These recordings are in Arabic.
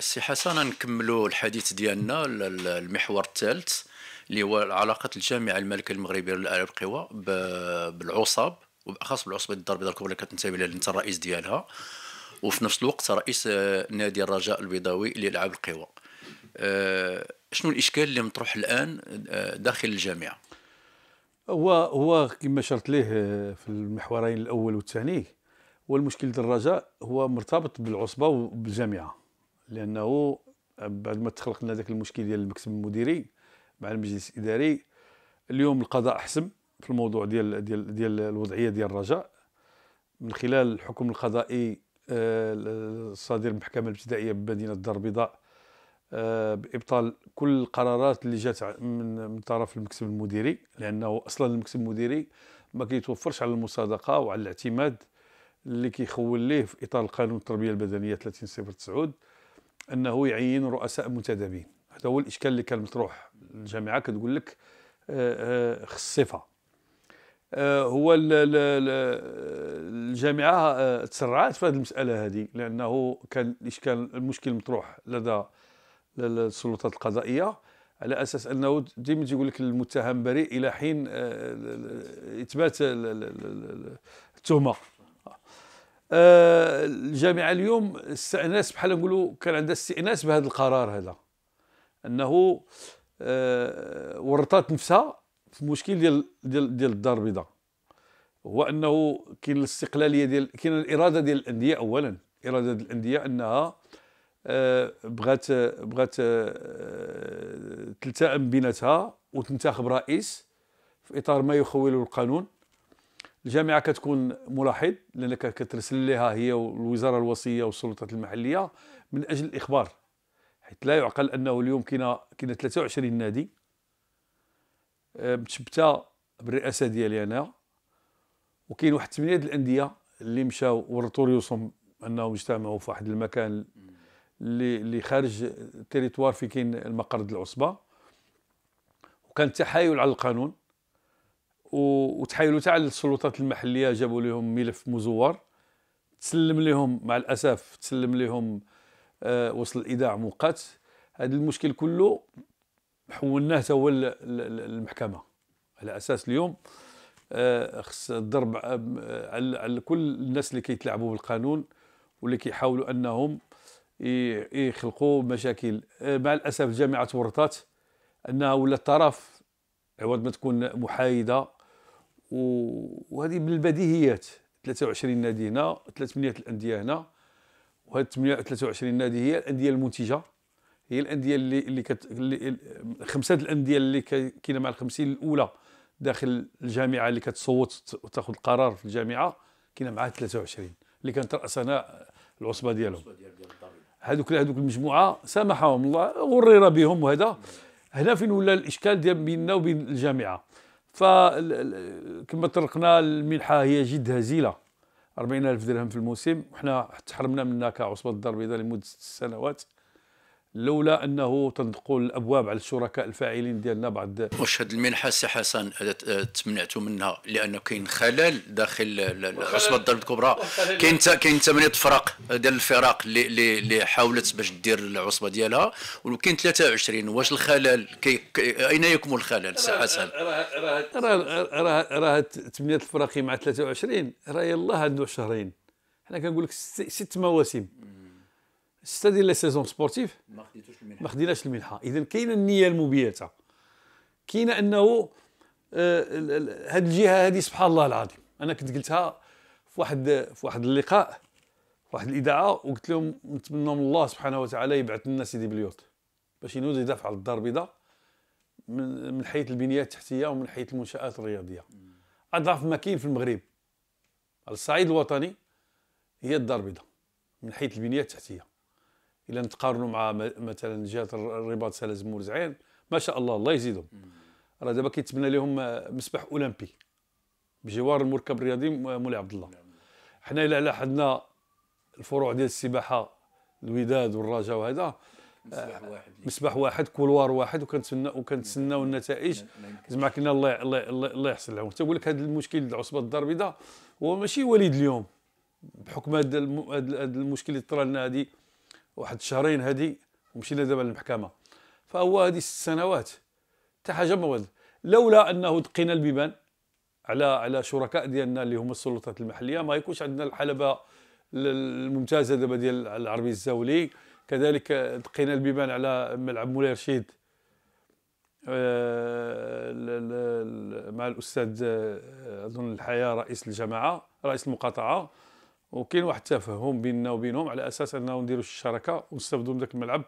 السي حسن نكملوا الحديث ديالنا المحور الثالث اللي هو علاقه الجامعه الملكيه المغربيه للالعاب القوى بالعصاب وبالاخص بالعصبه الدار البيضاء الكبرى اللي كتنتمي لها انت الرئيس ديالها وفي نفس الوقت رئيس آه، نادي الرجاء البيضاوي للالعاب القوى آه، شنو الاشكال اللي مطروح الان آه، داخل الجامعه هو هو كما شرت ليه في المحورين الاول والثاني هو المشكل ديال الرجاء هو مرتبط بالعصبه وبالجامعه لانه بعد ما تخلق لنا ذاك المشكل ديال المكتب المديري مع المجلس الاداري اليوم القضاء حسم في الموضوع ديال ديال ديال الوضعيه ديال الرجاء من خلال الحكم القضائي الصادر آه، المحكمه الابتدائيه بمدينه الدار البيضاء آه، بابطال كل القرارات اللي جات من من طرف المكتب المديري لانه اصلا المكتب المديري ما كيتوفرش على المصادقه وعلى الاعتماد اللي كيخول ليه في اطار القانون التربيه البدنيه 30 انه يعين رؤساء منتدبين هذا هو الاشكال اللي كان مطروح الجامعه كتقول لك الصفه آه، آه، آه، هو الجامعه تسرعت في هذه المساله هذه لانه كان الاشكال المشكل مطروح لدى السلطات القضائيه على اساس انه ديما تيقول لك المتهم بريء الى حين اثبات التهمه آه، الجامعه اليوم استئناس بحال نقولوا كان عندها استئناس بهذا القرار هذا انه آه، ورطات نفسها في مشكل ديال ديال ديال الدار البيضاء هو انه كاين الاستقلاليه ديال كاين الاراده ديال الانديه اولا اراده ديال الانديه انها آه، بغات بغات تلتئم بيناتها وتنتخب رئيس في اطار ما يخوله القانون الجامعه كتكون ملاحظ لانك كترسل لها هي والوزاره الوصيه والسلطات المحليه من اجل الاخبار حيث لا يعقل انه اليوم كاين كاين 23 نادي آه، متشبته بالرئاسه ديالي انا وكاين واحد 8 الانديه اللي مشاو ورطوا ريوسهم انهم اجتمعوا في واحد المكان اللي اللي خارج التريتوار في كاين المقر العصبه وكان تحايل على القانون وتحايلوا تاع السلطات المحليه جابوا لهم ملف مزور تسلم لهم مع الاسف تسلم لهم آه وصل الايداع مؤقت هذا المشكل كله حولناه هو المحكمه على اساس اليوم آه خص الضرب آه، على آه كل الناس اللي كيتلاعبوا بالقانون واللي كيحاولوا انهم يخلقوا مشاكل آه، مع الاسف جامعه ورطات انها ولا الطرف عوض ما تكون محايده وهذه من البديهيات 23 نادي هنا 300 الانديه هنا وهاد 23 نادي هي الانديه المنتجه هي الانديه اللي اللي, كت... خمسه الانديه اللي كاينه مع الخمسين الاولى داخل الجامعه اللي كتصوت وتاخذ القرار في الجامعه كاينه معها 23 اللي كانت راسنا العصبه ديالهم هذوك هذوك المجموعه سامحهم الله غرر بهم وهذا هنا فين ولا الاشكال ديال بيننا وبين الجامعه فكما طرقنا المنحه هي جد هزيله 40000 درهم في الموسم وحنا تحرمنا منها كعصبه الدار البيضاء لمده ست سنوات لولا انه تنقل الابواب على الشركاء الفاعلين ديالنا بعد هذه المنحه سي حسن آه، تمنعتوا منها لان كاين خلل داخل عصبه الضرب الكبرى كاين كاين ثمانيه فرق ديال الفرق اللي اللي حاولت باش دير العصبه ديالها وكاين 23 واش الخلل كي اين يكمن الخلل سي حسن راه راه راه ثمانيه الفرق مع 23 راه يلاه عنده شهرين حنا كنقول لك ست مواسم سته ديال لا سيزون سبورتيف ما خديتوش المنحه ما خديناش المنحه اذا كاينه النيه المبيته كاينه انه هذه آه، الجهه هذه سبحان الله العظيم انا كنت قلتها في واحد في واحد اللقاء في واحد الاذاعه وقلت لهم نتمنى من الله سبحانه وتعالى يبعث لنا سيدي بليوت باش ينوض يدافع على الدار البيضاء من من حيث البنيه التحتيه ومن حيث المنشات الرياضيه اضعف ما كاين في المغرب على الصعيد الوطني هي الدار البيضاء من حيث البنيه التحتيه الا نتقارنوا مع مثلا جهه الرباط سلازمور زعين ما شاء الله الله يزيدهم راه دابا كيتبنى لهم مسبح اولمبي بجوار المركب الرياضي مولاي عبد الله حنا الا على حدنا الفروع ديال السباحه الوداد والرجاء وهذا مسبح واحد آه، مسبح واحد كولوار واحد وكنتسنى وكنتسناو النتائج زعما كنا الله الله الله يحسن لهم تنقول لك هذا المشكل ديال العصبه الدار البيضاء هو ماشي وليد اليوم بحكم هذا المشكل اللي طرا لنا هذه واحد شهرين هادي ومشينا دابا للمحكمه فهو هذه ست سنوات حتى حاجه ما لولا انه دقينا البيبان على على شركاء ديالنا اللي هما السلطات المحليه ما يكونش عندنا الحلبه الممتازه دابا ديال العربي الزاولي كذلك دقينا البيبان على ملعب مولاي رشيد آه، مع الاستاذ آه، اظن الحياه رئيس الجماعه رئيس المقاطعه وكاين واحد التفاهم بيننا وبينهم على اساس انه نديروا الشراكه ونستافدوا من ذاك الملعب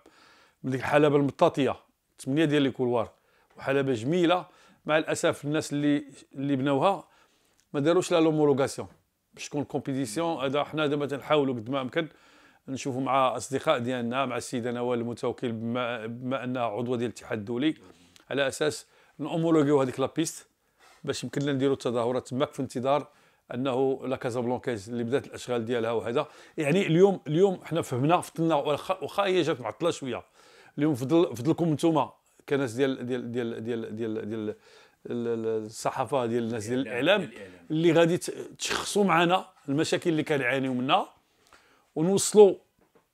من ديك الحلبه المطاطيه ثمانيه ديال الكولوار وحلبه جميله مع الاسف الناس اللي اللي بنوها ما داروش لا لومولوغاسيون باش تكون كومبيتيسيون هذا حنا دابا تنحاولوا قد ما امكن نشوفوا مع اصدقاء ديالنا مع السيده نوال المتوكل بما, بما انها عضوه ديال الاتحاد الدولي على اساس نومولوغيو هذيك لابيست باش يمكن لنا نديروا التظاهرات تماك في انتظار انه كازا بلونكيز اللي بدات الاشغال ديالها وهذا يعني اليوم اليوم حنا فهمنا فضلنا واخا هي جات معطله شويه اليوم فضل فضلكم انتم كناس ديال ديال ديال ديال ديال, ديال الصحافه ديال الناس ديال الاعلام اللي غادي تشخصوا معنا المشاكل اللي كنعانيو منها ونوصلوا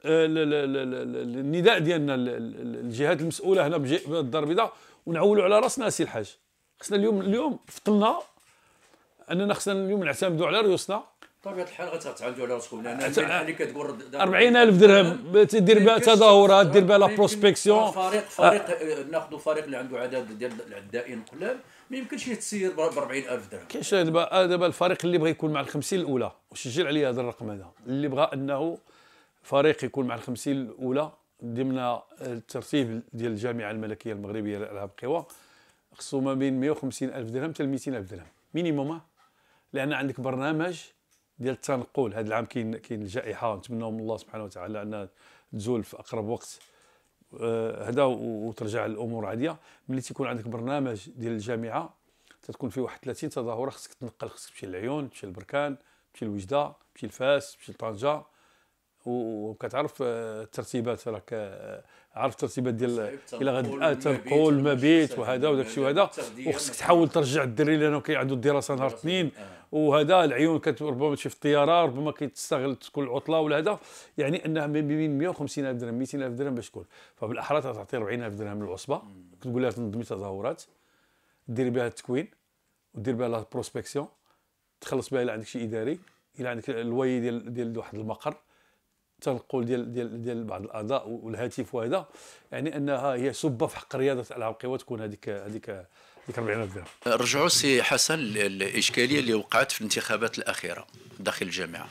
النداء آه، ديالنا الجهات المسؤوله هنا بالدار البيضاء ونعولوا على راسنا سي الحاج خصنا اليوم اليوم فطلنا اننا خصنا اليوم نعتمدوا على ريوسنا بطبيعه الحال غتعتمدوا على راسكم لان اللي كتقول 40000 درهم تدير بها تظاهرات دير بها لا بروسبكسيون فريق فريق ناخذوا فريق اللي عنده عدد ديال العدائين قلال ما يمكنش يتسير ب 40000 درهم كاينش دابا دابا الفريق اللي بغى يكون مع ال 50 الاولى وسجل عليا هذا الرقم هذا اللي بغى انه فريق يكون مع ال 50 الاولى ضمن الترتيب ديال الجامعه الملكيه المغربيه للالعاب القوى خصو ما بين 150 الف درهم حتى 200 الف درهم مينيموم لان عندك برنامج ديال التنقل هذا العام كاين كاين الجائحه نتمنوا من الله سبحانه وتعالى انها تزول في اقرب وقت هذا آه، وترجع الامور عاديه ملي تيكون عندك برنامج ديال الجامعه تتكون فيه واحد 30 تظاهره خصك تنقل خصك تمشي للعيون تمشي للبركان تمشي لوجده تمشي لفاس تمشي لطنجه وكتعرف آه، الترتيبات راك آه، عارف الترتيبات ديال الى غادي تنقول المبيت آه، وهذا وداك الشيء يعني وهذا وخصك تحاول ترجع الدري لانه كيعدوا الدراسه نهار اثنين وهذا العيون ربما تشوف الطياره ربما كتستغل تكون العطله ولا هذا يعني انها بين 150 الف درهم 200 الف درهم باش تكون فبالاحرى تعطي 40 الف درهم للعصبه كتقول لها تنظمي تظاهرات ديري بها التكوين ودير بها لا بروسبكسيون تخلص بها الا عندك شي اداري الا عندك الواي ديال ديال واحد المقر تنقل ديال ديال ديال بعض الاعضاء والهاتف وهذا يعني انها هي سبه في حق رياضه العاب القوى تكون هذيك هذيك هذيك 40 درهم رجعوا سي حسن للاشكاليه اللي وقعت في الانتخابات الاخيره داخل الجامعه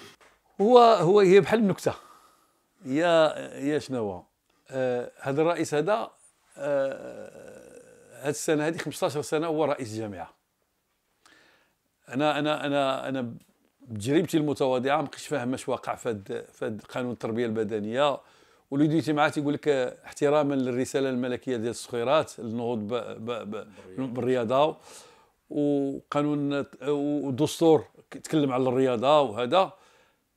هو هو هي بحال النكته هي هي شنو آه، هذا آه الرئيس هذا هذه السنه هذه 15 سنه هو رئيس جامعه انا انا انا انا بتجربتي المتواضعه ما بقيتش فاهم اش واقع في هذا قانون التربيه البدنيه ولديتي معاه تيقول لك احتراما للرساله الملكيه ديال الصخيرات النهوض بالرياضه وقانون ودستور تكلم على الرياضه وهذا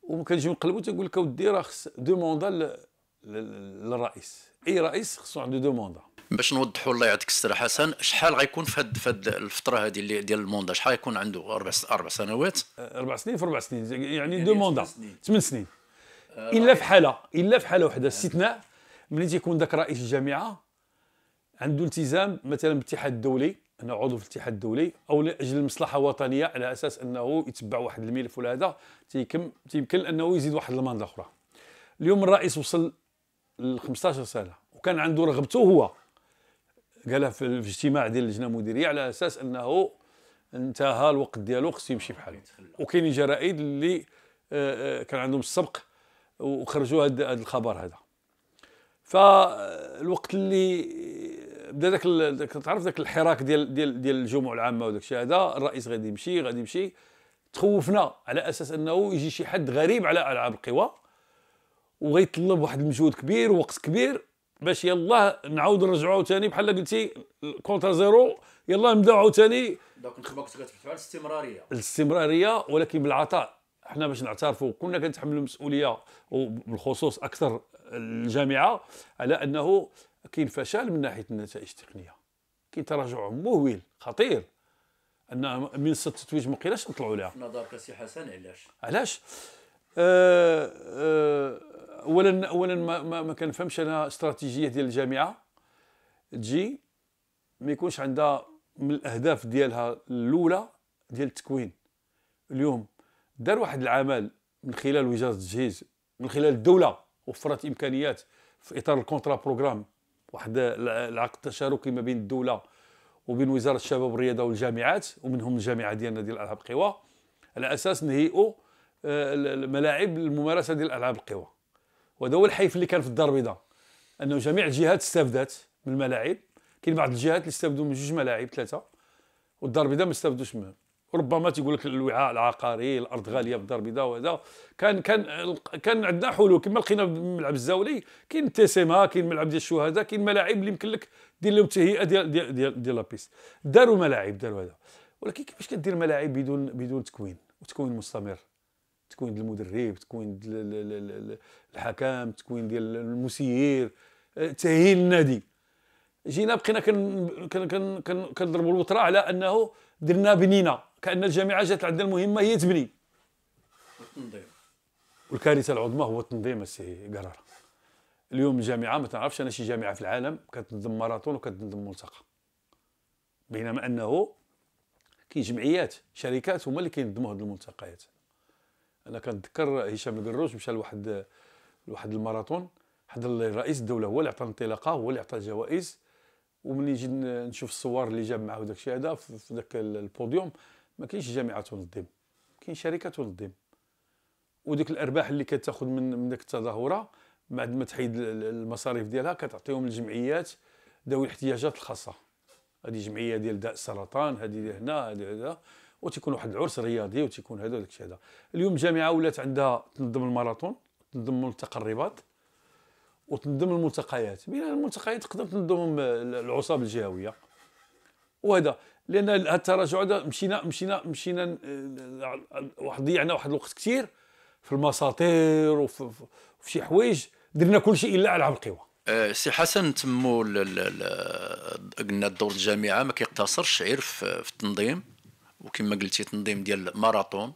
وكنجي نقلبو تيقول لك اودي راه خص دوموندا للرئيس اي رئيس خصو عنده دوموندا باش نوضحوا الله يعطيك السر حسن شحال غيكون في هاد في الفتره هذه اللي ديال الموندا شحال غيكون عنده اربع اربع سنوات اربع سنين في اربع سنين يعني, يعني دو موندا ثمان سنين الا في حاله الا في حاله واحده يعني استثناء ملي تيكون ذاك رئيس الجامعه عنده التزام مثلا بالاتحاد الدولي انه عضو في الاتحاد الدولي او لاجل المصلحه الوطنيه على اساس انه يتبع واحد الملف ولا هذا تيكم تيمكن انه يزيد واحد الماندا اخرى اليوم الرئيس وصل ل 15 سنه وكان عنده رغبته هو قالها في الاجتماع ديال اللجنه المديريه على اساس انه انتهى الوقت ديالو خصو يمشي بحال وكاينين جرائد اللي آه، آه، كان عندهم السبق وخرجوا هذا الخبر هذا فالوقت اللي بدا داك تعرف داك الحراك ديال ديال ديال الجمعه العامه وداك الشيء هذا الرئيس غادي يمشي غادي يمشي تخوفنا على اساس انه يجي شي حد غريب على العاب القوى وغيطلب واحد المجهود كبير ووقت كبير باش يلاه نعاود نرجعوا عاوتاني بحال قلتي كونتر زيرو يلاه نبداو عاوتاني دوك انتم كنتوا على الاستمراريه الاستمراريه ولكن بالعطاء حنا باش نعترفوا كنا كنتحملوا المسؤوليه وبالخصوص اكثر الجامعه على انه كاين فشل من ناحيه النتائج التقنيه كاين تراجع مهول خطير ان من ست تتويج ما نطلعوا لها في نظرك سي حسن علاش علاش آه آه اولا اولا ما, ما, ما كنفهمش انا استراتيجيه ديال الجامعه تجي ما يكونش عندها من الاهداف ديالها الاولى ديال التكوين اليوم دار واحد العمل من خلال وزاره التجهيز من خلال الدوله وفرت امكانيات في اطار الكونترا بروغرام واحد العقد تشاركي ما بين الدوله وبين وزاره الشباب والرياضه والجامعات ومنهم الجامعه ديالنا ديال العاب القوى على اساس نهيئوا آه، الملاعب للممارسه ديال العاب القوى وهذا هو الحيف اللي كان في الدار البيضاء انه جميع الجهات استفدت من الملاعب كاين بعض الجهات اللي استفدوا من جوج ملاعب ثلاثه والدار البيضاء ما استفدوش منهم ربما تيقول لك الوعاء العقاري الارض غاليه في الدار البيضاء وهذا كان كان كان عندنا حلول كما لقينا ملعب الزاولي كاين التسيما كاين ملعب ديال الشهداء كاين ملاعب اللي يمكن لك دير لهم تهيئه ديال ديال ديال, ديال لابيست داروا ملاعب داروا هذا ولكن كيفاش كدير ملاعب بدون بدون تكوين وتكوين مستمر تكوين ديال المدرب تكوين ديال الحكام تكوين ديال المسير آه، تاهيل النادي جينا بقينا كنضربوا الوتره على انه درنا بنينا كان الجامعه جات عندنا المهمه هي تبني والكارثه العظمى هو التنظيم السي قرار اليوم الجامعه ما تعرفش انا شي جامعه في العالم كتنظم ماراثون وكتنظم ملتقى بينما انه كاين جمعيات شركات هما اللي كينظموا هاد الملتقيات انا كنتذكر هشام القروش مشى لواحد لواحد الماراثون حد رئيس الدوله هو اللي عطى الانطلاقه هو اللي عطى الجوائز وملي نجي نشوف الصور اللي جاب معاه وداك الشيء هذا في ذاك البوديوم ما كاينش جامعه تنظم كاين شركه تنظم وديك الارباح اللي كتاخذ من من ديك التظاهره بعد ما تحيد المصاريف ديالها كتعطيهم للجمعيات ذوي الاحتياجات الخاصه هذه جمعيه ديال داء السرطان هذه هنا هذه هذا وتيكون واحد العرس رياضي وتيكون هذا وداك الشيء هذا اليوم الجامعه ولات عندها تنظم الماراثون تنظم التقربات وتنظم الملتقيات بين الملتقيات تقدر تنظمهم آه، العصاب الجهويه وهذا لان هذا التراجع هذا مشينا مشينا مشينا آه، واحد ضيعنا واحد الوقت كثير في المساطير وفي, وفي شي حوايج درنا كل شيء الا العاب القوى آه، سي حسن تمو قلنا دور الجامعه ما كيقتصرش غير في التنظيم وكما قلتي تنظيم ديال ماراثون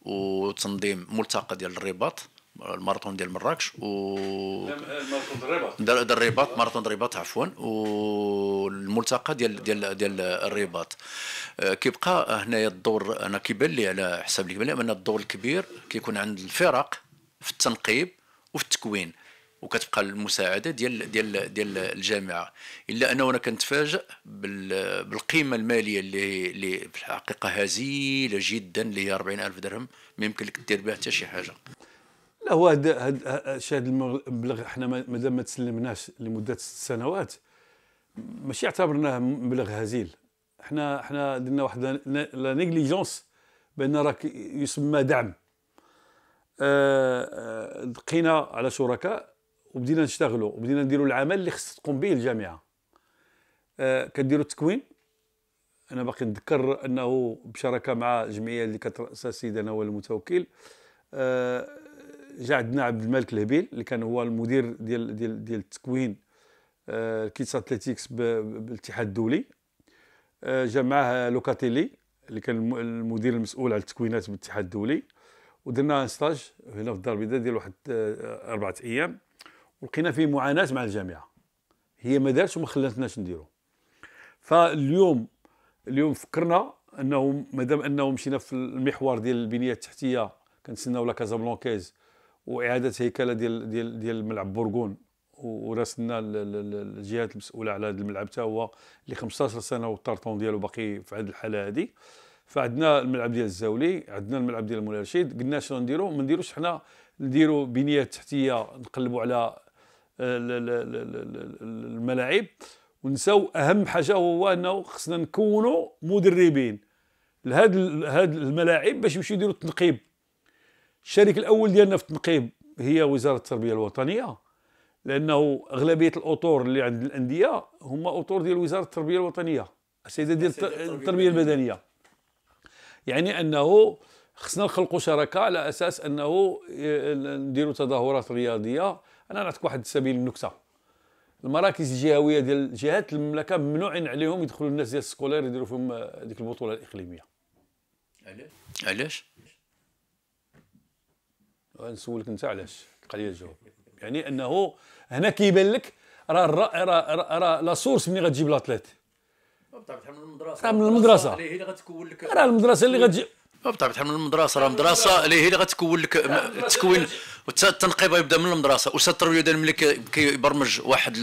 وتنظيم ملتقى ديال الرباط الماراثون ديال مراكش و الماراثون الرباط ديال الرباط ماراثون الرباط عفوا والملتقى ديال ديال ديال الرباط آه، كيبقى هنايا الدور انا كيبان لي على حساب اللي كيبان لي ان الدور الكبير كيكون عند الفرق في التنقيب وفي التكوين وكتبقى المساعده ديال ديال ديال الجامعه الا انه انا كنتفاجئ بالقيمه الماليه اللي اللي في الحقيقه هزيله جدا اللي هي 40000 درهم ما يمكن لك دير بها حتى شي حاجه لا هو هذا هذا المبلغ احنا مازال ما تسلمناش لمده ست سنوات ماشي اعتبرناه مبلغ هزيل احنا احنا درنا واحد لا نيغليجونس بان راك يسمى دعم آه، آه، لقينا على شركاء وبدينا نشتغلوا وبدينا نديروا العمل اللي خص تقوم به الجامعه آه كديروا التكوين انا باقي نذكر انه بشراكه مع الجمعيه اللي كتراسها السيد نوال المتوكل آه جا عندنا عبد الملك الهبيل اللي كان هو المدير ديال ديال ديال التكوين آه كيتس اتليتيكس بالاتحاد الدولي آه جا معاه لوكاتيلي اللي كان المدير المسؤول على التكوينات بالاتحاد الدولي ودرنا ستاج هنا في الدار البيضاء ديال واحد آه، اربعه ايام ولقينا فيه معاناه مع الجامعه هي ما دارتش وما خلاتناش نديرو فاليوم اليوم فكرنا انه مادام انه مشينا في المحور ديال البنيه التحتيه كنتسناو لا كازا بلونكيز واعاده هيكله ديال ديال ديال ملعب بورغون وراسلنا الجهات المسؤوله على هذا الملعب حتى هو اللي 15 سنه والطرطون ديالو باقي في هذه الحاله هذه فعندنا الملعب ديال الزاولي عندنا الملعب ديال رشيد قلنا شنو نديرو ما نديروش حنا نديرو بنيه تحتيه نقلبوا على الملاعب ونساو اهم حاجه هو انه خصنا نكونوا مدربين لهاد هاد الملاعب باش يمشيو يديروا التنقيب الشريك الاول ديالنا في التنقيب هي وزاره التربيه الوطنيه لانه اغلبيه الاطور اللي عند الانديه هما اطور ديال وزاره التربيه الوطنيه السيده ديال التربيه البدنيه يعني انه خصنا نخلقوا شراكه على اساس انه نديروا تظاهرات رياضيه انا نعطيك واحد سبيل النكته المراكز الجهويه ديال جهات المملكه ممنوعين عليهم يدخلوا الناس ديال السكولير يديروا فيهم ديك البطوله الاقليميه علاش علاش نسولك انت علاش قال لي الجواب يعني انه هنا كيبان لك راه راه را لا سورس منين غتجيب لاتليت بطبيعه طيب، من المدرسه من المدرسه راه المدرسه اللي غتجيب بطبيعه الحال من المدرسه راه المدرسه اللي هي اللي غتكون لك التكوين التنقيب غيبدا من المدرسه استاذ التربيه ديال ملي كيبرمج واحد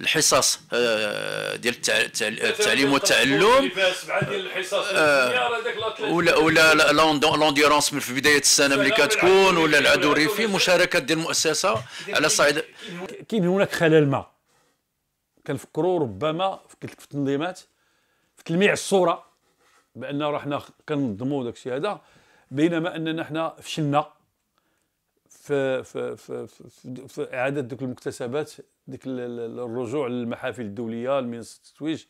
الحصص آه، ديال التعليم والتعلم آه، ولا ولا لونديرونس من في بدايه السنه ملي كتكون ولا العدو الريفي مشاركه ديال المؤسسه على صعيد كاين هناك خلل ما كنفكروا ربما في التنظيمات في تلميع الصوره بان رحنا كنظموا داك الشيء هذا بينما اننا حنا فشلنا في في في, في, اعاده ذوك المكتسبات ديك الرجوع للمحافل الدوليه لمنصه التتويج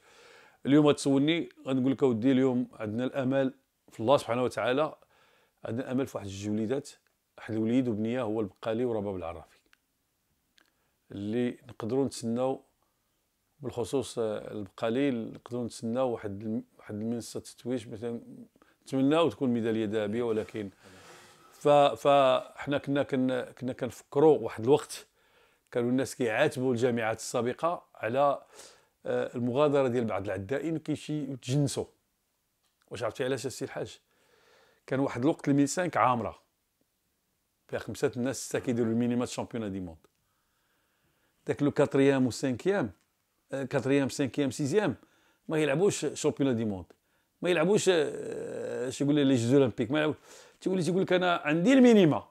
اليوم تسولني غنقول لك اودي اليوم عندنا الامل في الله سبحانه وتعالى عندنا الامل في واحد جوج وليدات واحد الوليد وبنيه هو البقالي ورباب العرافي اللي نقدروا نتسناو بالخصوص آه، البقالي نقدروا نتسناو واحد واحد المنصه التتويج مثلا نتمناو تكون ميداليه ذهبيه ولكن فاحنا كنا كنا كنا كنفكروا واحد الوقت كانوا الناس كيعاتبوا الجامعات السابقه على آه، المغادره ديال بعض العدائين كيمشي يتجنسوا واش عرفتي علاش السي الحاج كان واحد الوقت الميسانك عامره فيها خمسه الناس سته كيديروا المينيمات شامبيون دي موند داك لو كاتريام و سانكيام آه، كاتريام سانكيام سيزيام ما يلعبوش شامبيون دي موند ما يلعبوش آه، شو يقول لي لي اولمبيك ما يلعبوش تيقول لي تيقول لك انا عندي المينيما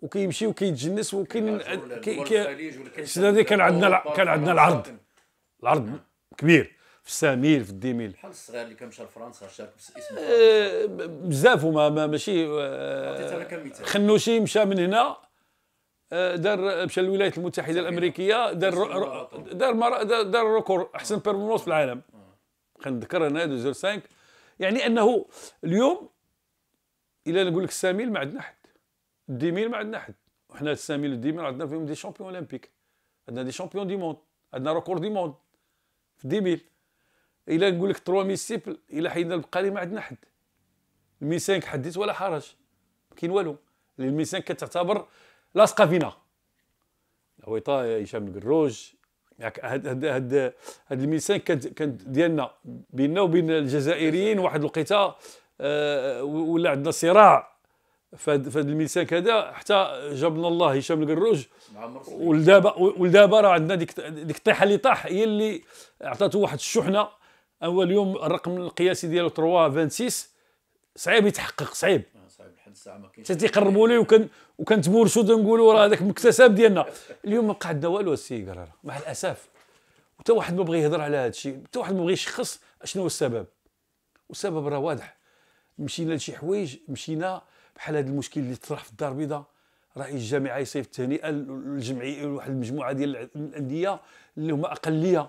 وكيمشي وكيتجنس وكاين كان عندنا كان عندنا العرض العرض نعم. كبير في الساميل في الديميل بحال الصغير اللي كان مشى لفرنسا شارك باسم آه، بزاف هما ماشي آه، خنوشي مشى من هنا دار مشى الولايات المتحده الامريكيه دار دار مر... دار ريكور احسن بيرفورمانس في العالم كنذكر انا 2005 يعني انه اليوم الا نقول لك الساميل ما عندنا حد الديميل ما عندنا حد وحنا الساميل والديميل عندنا فيهم دي شامبيون اولمبيك عندنا دي شامبيون دي موند عندنا روكور دي موند في الديميل الا نقول لك 3 سيبل الا حيدنا البقالي ما عندنا حد الميسانك حديت ولا حرج ما كاين والو الميسانك كتعتبر لاصقه فينا العويطه هشام القروج ياك يعني هاد هاد هاد, هاد الميسان كانت كانت ديالنا بيننا وبين الجزائريين واحد الوقيته أه ولا عندنا صراع فهاد فهاد الميساك هذا حتى جابنا الله هشام القروج نعم، ولدابا ولدابا راه عندنا ديك ديك الطيحه اللي طاح هي اللي عطاتو واحد الشحنه اول يوم الرقم القياسي ديالو 3 26 صعيب يتحقق صعيب لحد الساعه ما كاينش تيقربوا لي وكن وكنتبورشو تنقولوا راه هذاك المكتسب ديالنا اليوم ما بقى عندنا والو السي مع الاسف حتى واحد ما بغى يهضر على هذا الشيء حتى واحد ما بغى يشخص شنو هو السبب والسبب راه واضح مشينا لشي حوايج مشينا بحال هذا المشكل اللي طرح في الدار البيضاء رئيس الجامعه يصيف التهنئه للجمعيه لواحد المجموعه ديال الانديه اللي هما اقليه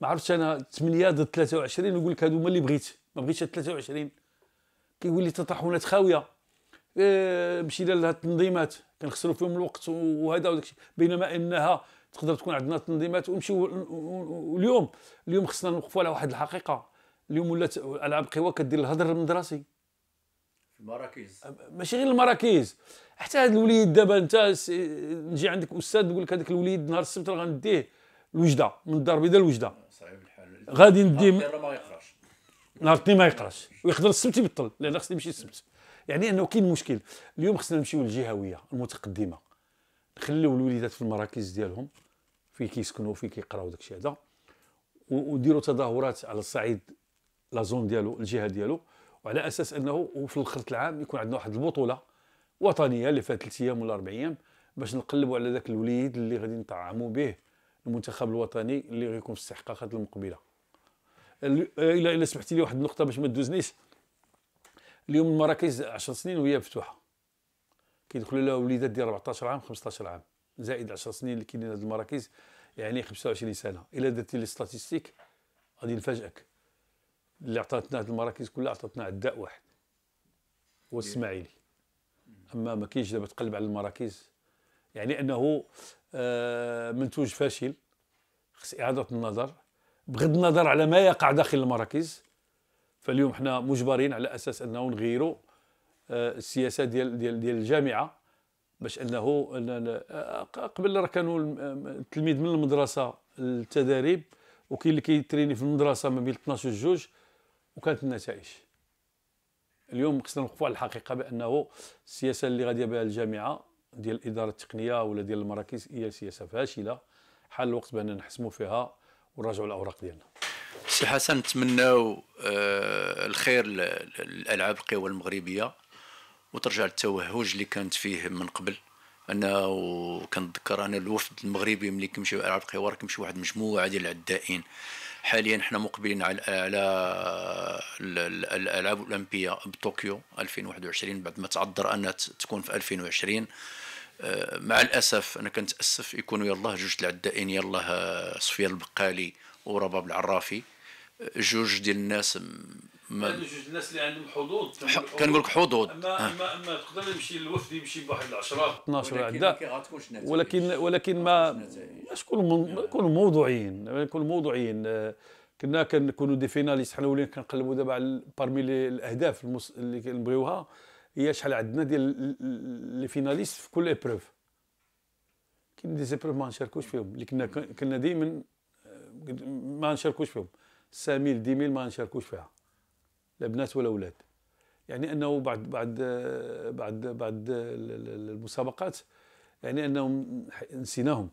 ما عرفتش انا 8 ضد 23 ويقول لك هادو هما اللي بغيت ما بغيتش 23 كيولي تطاحونات خاويه آه، مشينا لها التنظيمات كنخسروا فيهم الوقت وهذا وداك الشيء بينما انها تقدر تكون عندنا تنظيمات ونمشيو اليوم اليوم خصنا نوقفوا على واحد الحقيقه اليوم ولات العاب قوى كدير الهدر المدرسي المراكز ماشي غير المراكز حتى هذا الوليد دابا انت نجي عندك استاذ نقول لك هذاك الوليد نهار السبت غنديه الوجده من الدار البيضاء الوجده صعيب الحال غادي نديه آه، نهار الاثنين ما يقراش ويقدر السبت يبطل لان خصني نمشي السبت يعني انه كاين مشكل اليوم خصنا نمشيو للجهويه المتقدمه نخليو الوليدات في المراكز ديالهم فين كيسكنوا فين كيقراو داكشي هذا ونديروا تظاهرات على الصعيد لا زون ديالو الجهه ديالو وعلى اساس انه في الاخر العام يكون عندنا واحد البطوله وطنيه اللي فيها ثلاث ايام ولا اربع ايام باش نقلبوا على ذاك الوليد اللي غادي نطعموا به المنتخب الوطني اللي غيكون في استحقاقات المقبله الا الا سمحتي لي واحد النقطه باش ما تدوزنيش اليوم المراكز 10 سنين وهي مفتوحه كيدخلوا لها وليدات ديال 14 عام 15 عام زائد 10 سنين اللي كاينين هاد المراكز يعني 25 سنه الا درتي لي ستاتيستيك غادي نفاجئك اللي عطاتنا هاد المراكز كلها عطاتنا عداء واحد هو الاسماعيلي إيه. اما ما كاينش دابا تقلب على المراكز يعني انه آه، منتوج فاشل خص اعاده النظر بغض النظر على ما يقع داخل المراكز فاليوم حنا مجبرين على اساس انه نغيروا آه، السياسه ديال ديال ديال الجامعه باش انه آه، قبل راه كانوا التلميذ آه، من المدرسه للتدريب وكاين اللي كيتريني في المدرسه ما بين 12 و 2 وكانت النتائج اليوم خصنا نوقفوا على الحقيقه بانه السياسه اللي غاديه بها الجامعه ديال الاداره التقنيه ولا ديال المراكز هي سياسه فاشله حال الوقت بان نحسموا فيها ونراجعوا الاوراق ديالنا سي حسن نتمناو آه، الخير للالعاب القوى المغربيه وترجع للتوهج اللي كانت فيه من قبل انا كنتذكر انا الوفد المغربي ملي كيمشيو العاب القوى راه كيمشيو واحد المجموعه ديال العدائين حاليا حنا مقبلين على على الالعاب الاولمبيه بطوكيو 2021 بعد ما تعذر انها تكون في 2020 آه، مع الاسف انا كنتاسف يكونوا يلاه جوج العدائين يلاه صفيه البقالي ورباب العرافي آه، جوج ديال الناس ما جوج الناس اللي عندهم حدود كنقول لك حدود اما اما آه. اما تقدر يمشي الوفد يمشي بواحد العشره 12 عداء ولكن ولكن ما شكون نكونوا يعني. موضوعيين نكونوا موضوعيين كنا كنكونوا دي فيناليست حنا ولينا كنقلبوا دابا على بارمي الاهداف اللي كنبغيوها هي شحال عندنا ديال لي فيناليست في كل ايبروف كاين دي زيبروف ما نشاركوش فيهم اللي كنا كنا ديما آه، ما نشاركوش فيهم ساميل ديميل ما نشاركوش فيها لا بنات ولا ولاد يعني انه بعد بعد آه، بعد بعد المسابقات يعني انهم نسيناهم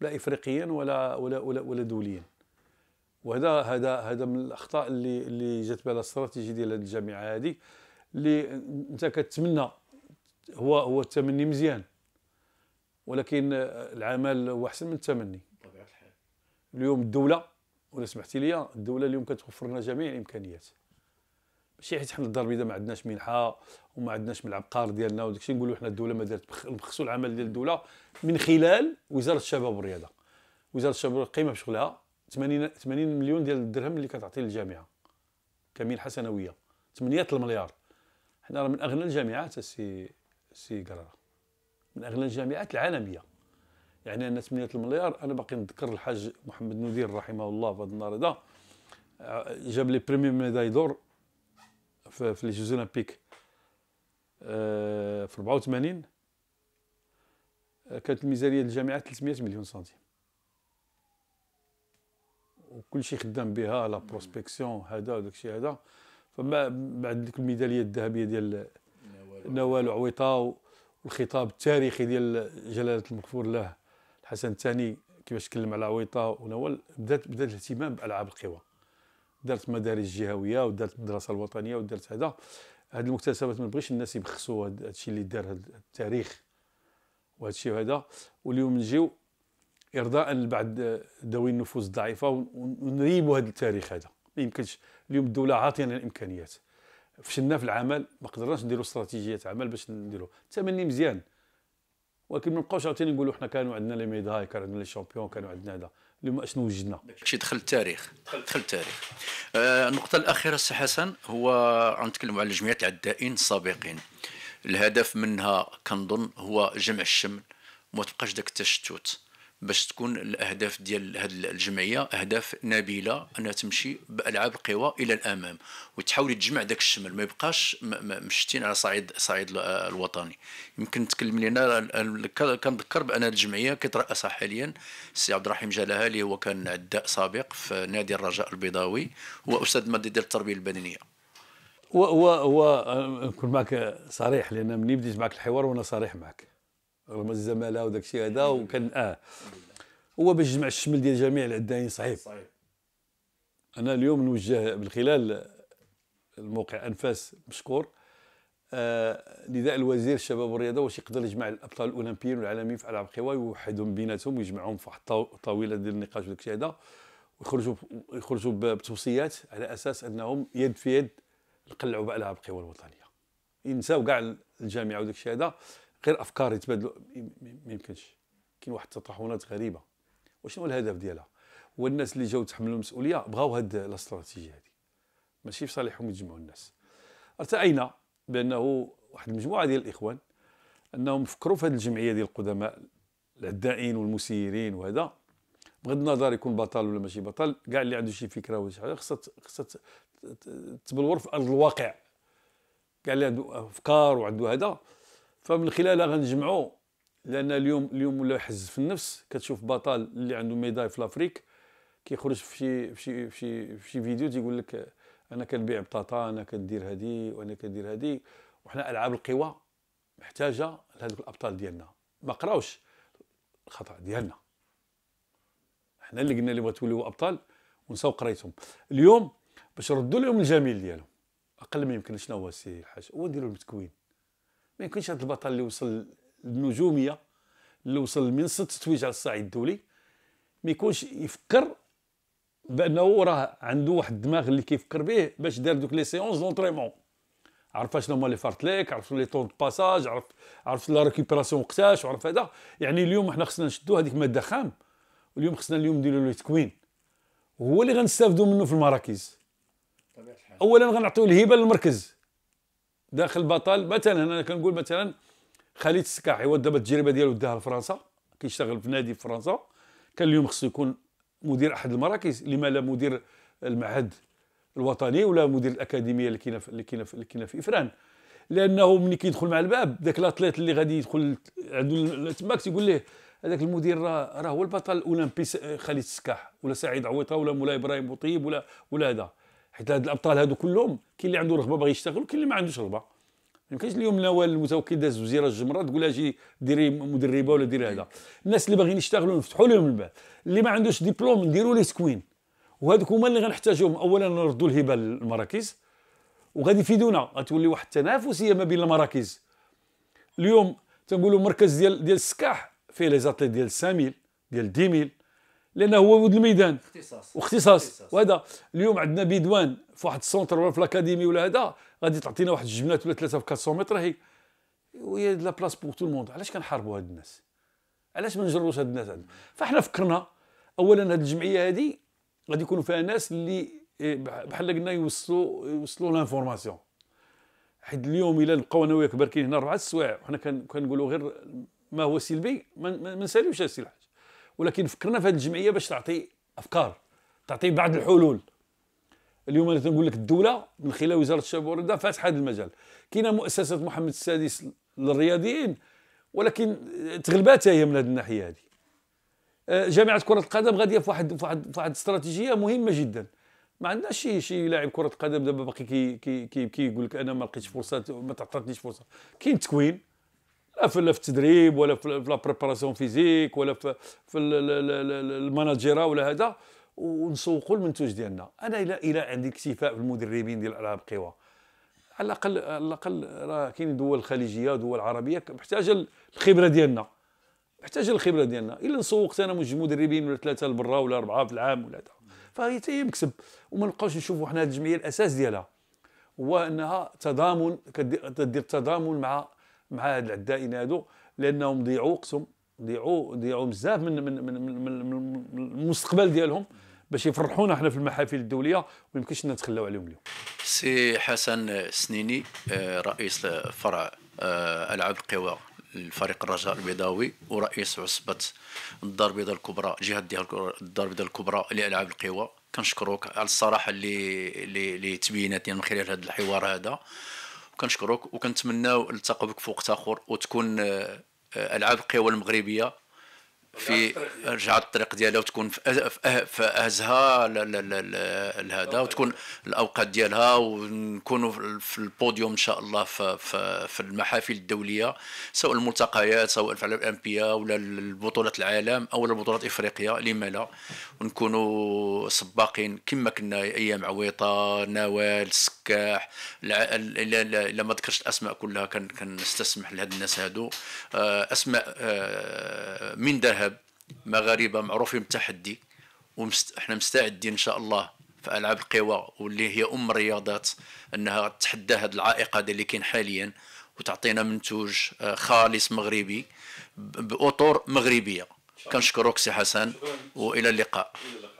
لا افريقيا ولا ولا ولا, ولا دوليا وهذا هذا هذا من الاخطاء اللي اللي جات بها الاستراتيجي ديال الجامعه هذه اللي انت كتمنى هو هو التمني مزيان ولكن العمل هو احسن من التمني بطبيعه الحال اليوم الدوله ولا سمحتي لي الدوله اليوم كتوفر لنا جميع الامكانيات ماشي حيت حنا الدار البيضاء ما عندناش منحه وما عندناش من العبقار ديالنا وداكشي نقولوا حنا الدوله ما دارت بخصو العمل ديال الدوله من خلال وزاره الشباب والرياضه وزاره الشباب قيمه بشغلها 80 80 مليون ديال الدرهم اللي كتعطي للجامعه كمنحه سنويه 8 المليار حنا راه من اغنى الجامعات سي سي قرار من اغنى الجامعات العالميه يعني انا 8 المليار انا باقي نذكر الحاج محمد ندير رحمه الله في هذا النهار هذا آه، جاب لي بريمي ميداي دور في, في لي جوز اولمبيك آه، في 84 آه، كانت الميزانيه ديال الجامعه 300 مليون سنتيم وكل شيء خدام بها لا بروسبكسيون هذا وداك الشيء هذا فما بعد ديك الميداليه الذهبيه ديال نوال عويطه والخطاب التاريخي ديال جلاله المغفور له الحسن الثاني كيفاش تكلم على عويطه ونوال بدات بدات الاهتمام بالعاب القوى دارت مدارس جهويه ودارت المدرسه الوطنيه ودارت هذا هاد المكتسبات ما بغيش الناس يبخسوا هذا الشيء اللي دار هاد التاريخ وهذا الشيء هذا واليوم نجيو ارضاء لبعض ذوي النفوس الضعيفه ونريبوا هذا التاريخ هذا ما يمكنش اليوم الدوله عاطينا الامكانيات فشلنا في العمل ما قدرناش نديروا استراتيجيه عمل باش نديروا تمني مزيان ولكن ما نبقاوش عاوتاني نقولوا حنا كانوا عندنا لي ميداي كان عندنا لي شامبيون كانوا عندنا هذا اليوم اشنو وجدنا داكشي دخل التاريخ دخل التاريخ آه النقطه الاخيره سي حسن هو غنتكلموا على جمعيه العدائين السابقين الهدف منها كنظن هو جمع الشمل وما تبقاش داك التشتت باش تكون الاهداف ديال هذه الجمعيه اهداف نبيله انها تمشي بالعاب القوى الى الامام وتحاول تجمع ذاك الشمل ما يبقاش مشتين على صعيد صعيد الوطني يمكن تكلم لنا كنذكر بان الجمعيه كيتراسها حاليا السي عبد الرحيم جلاها اللي هو كان عداء سابق في نادي الرجاء البيضاوي هو استاذ ماده ديال التربيه البدنيه و هو هو نكون معك صريح لان ملي بديت معك الحوار وانا صريح معك رغم الزماله وداك الشيء هذا وكان اه هو باش يجمع الشمل ديال جميع العدائين صعيب صعيب انا اليوم نوجه من خلال الموقع انفاس مشكور آه نداء الوزير الشباب والرياضه واش يقدر يجمع الابطال الاولمبيين والعالميين في العاب قوى ويوحدهم بيناتهم ويجمعهم في واحد الطاوله ديال النقاش وداك الشيء هذا ويخرجوا يخرجوا بتوصيات على اساس انهم يد في يد نقلعوا بقى العاب القوى الوطنيه ينساو كاع الجامعه وداك الشيء هذا غير افكار يتبادلوا ما يمكنش كاين واحد التطاحنات غريبه وشنو الهدف ديالها هو الناس اللي جاو تحملوا المسؤوليه بغاو هاد الاستراتيجيه هذه ماشي في صالحهم يجمعوا الناس ارتأينا بانه واحد المجموعه ديال الاخوان انهم فكروا في هذه الجمعيه ديال القدماء العدائين والمسيرين وهذا بغض النظر يكون بطل ولا ماشي بطل كاع اللي عنده شي فكره ولا شي حاجه خصها خصها تبلور في ارض الواقع كاع اللي عنده افكار وعنده هذا فمن خلالها غنجمعوا لان اليوم اليوم ولا يحز في النفس كتشوف بطل اللي عنده ميداي في لافريك كيخرج في شي في شي في شي, في شي فيديو تيقول لك انا كنبيع بطاطا انا كندير هادي وانا كندير هادي وحنا العاب القوى محتاجه لهذوك الابطال ديالنا ما قراوش الخطا ديالنا حنا اللي قلنا اللي بغا توليو ابطال ونساو قرايتهم اليوم باش نردوا لهم الجميل ديالهم اقل ما يمكن شنو هو السي الحاج هو ديروا المتكوين ما يمكنش هذا البطل اللي وصل للنجوميه اللي وصل من ست تتويج على الصعيد الدولي ما يكونش يفكر بانه راه عنده واحد الدماغ اللي كيفكر به باش دار دوك لي سيونس دونطريمون عرف شنو هما لي فارتليك عرف لي طون باساج عرف عرف لا ريكوبيراسيون وقتاش وعرف هذا يعني اليوم حنا خصنا نشدوا هذيك ماده خام واليوم خصنا اليوم نديروا له تكوين هو اللي غنستافدوا منه في المراكز اولا غنعطيو الهبه للمركز داخل بطل مثلا انا كنقول مثلا خالد السكاحي هو دابا التجربه ديالو داها لفرنسا كيشتغل في نادي في فرنسا كان اليوم خصو يكون مدير احد المراكز لما لا مدير المعهد الوطني ولا مدير الاكاديميه اللي كاينه اللي كاينه اللي كاينه في افران لانه ملي كيدخل مع الباب ذاك الاتليت اللي غادي يدخل عندو تماك تيقول ليه هذاك المدير راه راه هو البطل الاولمبي خالد السكاح ولا سعيد عويطه ولا مولاي ابراهيم بوطيب ولا ولا هذا حيت هاد الابطال هادو كلهم كاين اللي عنده رغبه باغي يشتغل وكاين اللي ما عندوش رغبه ما يمكنش اليوم نوال المتوكل داز وزيره الجمره تقول لها جي ديري مدربه ولا ديري هذا الناس اللي باغيين يشتغلوا نفتحوا لهم الباب اللي ما عندوش ديبلوم نديروا ليه سكوين وهذوك هما اللي غنحتاجهم اولا نردوا الهبه للمراكز وغادي يفيدونا غتولي واحد التنافسيه ما بين المراكز اليوم تنقولوا مركز ديال ديال السكاح فيه لي زاتليت ديال 5000 ديال 10000 لانه هو ود الميدان اختصاص واختصاص وهذا اليوم عندنا بيدوان في واحد السونتر ولا في الاكاديمي ولا هذا غادي تعطينا واحد الجبنات ولا ثلاثه في 400 متر هي وهي لا بلاس بوغ تو الموند علاش كنحاربوا هاد الناس علاش ما نجروش هاد الناس فاحنا فكرنا اولا هاد الجمعيه هادي غادي يكونوا فيها ناس اللي إيه، بحال قلنا يوصلوا يوصلوا لانفورماسيون حيت اليوم الى نبقاو انا وياك باركين هنا اربعه السوايع وحنا كنقولوا غير ما هو سلبي ما نساليوش السلاح ولكن فكرنا في هذه الجمعيه باش تعطي افكار تعطي بعض الحلول اليوم انا تنقول لك الدوله من خلال وزاره الشباب والرياضه فاتحه هذا المجال كاينه مؤسسه محمد السادس للرياضيين ولكن تغلبات هي من هذه الناحيه هذه آه، جامعه كره القدم غاديه في واحد في واحد في واحد استراتيجيه مهمه جدا ما عندناش شي شي لاعب كره قدم دابا باقي كي كي كي يقول لك انا ما لقيتش فرصه ما تعطاتنيش فرصه كاين تكوين آه، لا في التدريب ولا في لا بريباراسيون فيزيك ولا في, في المناجيره ولا هذا ونسوقوا المنتوج ديالنا انا الى الى عندي اكتفاء بالمدربين ديال العاب قوى على الاقل على الاقل راه كاين دول خليجيه دول عربيه محتاجه الخبره ديالنا محتاجه الخبره ديالنا الا نسوقت انا جوج مدربين ولا ثلاثه لبرا ولا اربعه في العام ولا هذا فهي هي مكسب وما نبقاوش نشوفوا حنا الجمعيه الاساس ديالها هو انها تضامن كدير التضامن مع مع هاد العدائين هادو لانهم ضيعوا اقسم ضيعوا ضيعوا بزاف من من من, من, من المستقبل ديالهم باش يفرحونا حنا في المحافل الدوليه وما يمكنش نتخلاو عليهم اليوم سي حسن السنيني آه، رئيس فرع آه، العاب القوى الفريق الرجاء البيضاوي ورئيس عصبه الدار البيضاء الكبرى جهه الدار البيضاء الكبرى لالعاب القوى كنشكروك على الصراحه اللي اللي, تبينت تبينات من خلال هذا الحوار هذا كنشكروك وكنتمناو نلتقوا بك في وقت اخر وتكون آه، آه، العاب القوى المغربيه في رجع الطريق ديالها وتكون في اهزها لهذا وتكون الاوقات ديالها ونكونوا في البوديوم ان شاء الله في, في المحافل الدوليه سواء الملتقيات سواء في الاولمبيا ولا البطولات العالم او البطولات افريقيا لما لا ونكونوا سباقين كما كنا ايام عويطه نوال السكاح الا ما ذكرش الاسماء كلها كنستسمح لهاد الناس هادو آه، اسماء آه، من دار مغاربه معروفين بالتحدي وحنا مستعدين ان شاء الله في العاب القوى واللي هي ام الرياضات انها تحدى هاد العائق هذا اللي كاين حاليا وتعطينا منتوج آه، خالص مغربي باطر مغربيه كنشكرك سي حسن والى اللقاء